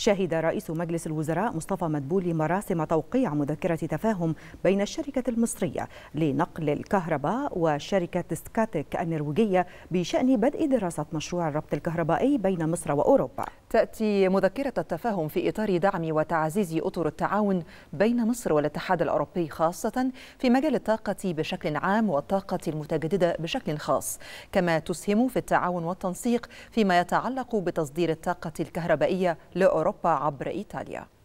شهد رئيس مجلس الوزراء مصطفى مدبولي مراسم توقيع مذكرة تفاهم بين الشركة المصرية لنقل الكهرباء وشركة سكاتك النرويجية بشأن بدء دراسة مشروع الربط الكهربائي بين مصر وأوروبا تأتي مذكرة التفاهم في إطار دعم وتعزيز أطر التعاون بين مصر والاتحاد الأوروبي خاصة في مجال الطاقة بشكل عام والطاقة المتجددة بشكل خاص كما تسهم في التعاون والتنسيق فيما يتعلق بتصدير الطاقة الكهربائية لأوروبا أوروبا عبر إيطاليا